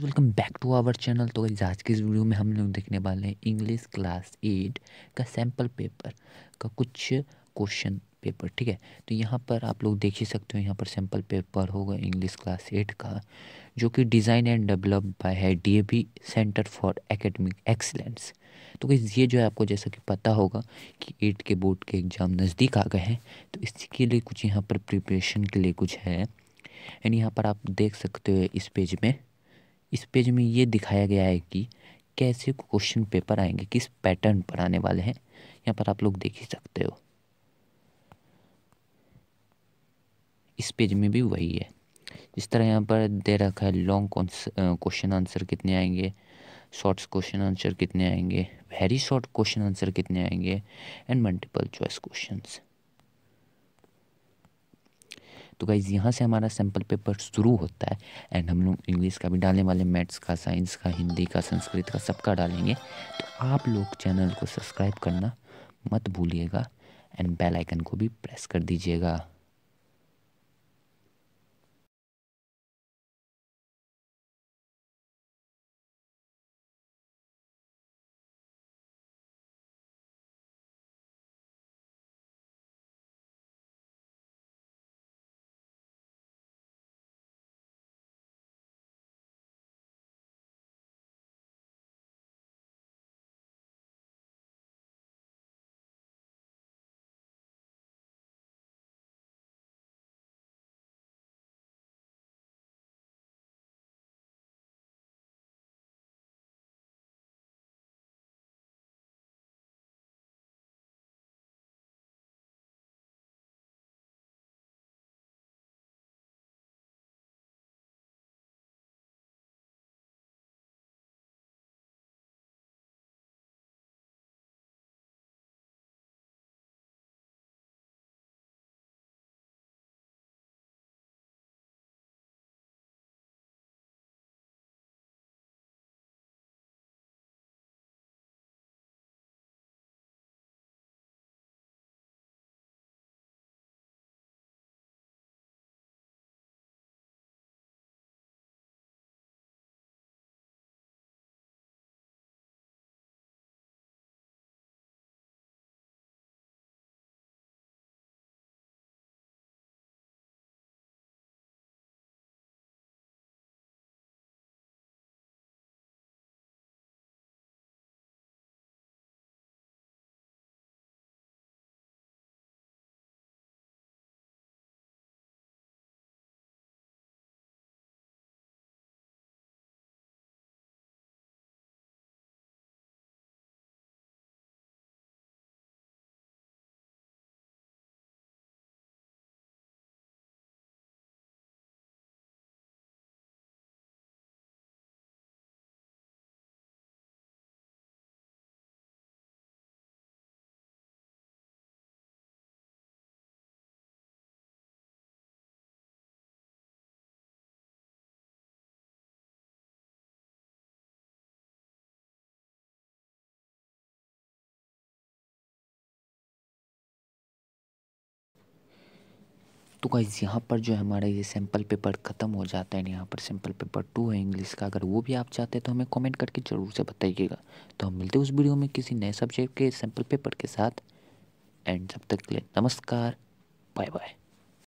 welcome back to our channel तो आज के इस वीडियो में हम लोग देखने वाले हैं इंग्लिश क्लास एट का सैम्पल पेपर का कुछ क्वेश्चन पेपर ठीक है तो यहाँ पर आप लोग देख ही सकते हो यहाँ पर सैम्पल पेपर होगा इंग्लिश क्लास एट का जो कि डिज़ाइन एंड डेवलप बाय है B centre for academic excellence तो ये जो है आपको जैसा कि पता होगा कि एट के बोर्ड के एग्ज़ाम नज़दीक आ गए हैं तो इसके लिए कुछ यहाँ पर प्रिपरेशन के लिए कुछ है एंड यहाँ पर आप देख सकते हो इस पेज में इस पेज में ये दिखाया गया है कि कैसे क्वेश्चन पेपर आएंगे किस पैटर्न पर आने वाले हैं यहाँ पर आप लोग देख ही सकते हो इस पेज में भी वही है इस तरह यहाँ पर दे रखा है लॉन्ग क्वेश्चन आंसर कितने आएंगे शॉर्ट क्वेश्चन आंसर कितने आएंगे वेरी शॉर्ट क्वेश्चन आंसर कितने आएंगे एंड मल्टीपल चॉइस क्वेश्चंस तो गाइज़ यहाँ से हमारा सैम्पल पेपर शुरू होता है एंड हम लोग इंग्लिश का भी डालने वाले मैथ्स का साइंस का हिंदी का संस्कृत का सबका डालेंगे तो आप लोग चैनल को सब्सक्राइब करना मत भूलिएगा एंड बेल आइकन को भी प्रेस कर दीजिएगा तो गाइज यहाँ पर जो हमारा ये सैम्पल पेपर ख़त्म हो जाता है यहाँ पर सैम्पल पेपर टू है इंग्लिश का अगर वो भी आप चाहते हैं तो हमें कमेंट करके ज़रूर से बताइएगा तो हम मिलते हैं उस वीडियो में किसी नए सब्जेक्ट के सैम्पल पेपर के साथ एंड जब तक के लिए नमस्कार बाय बाय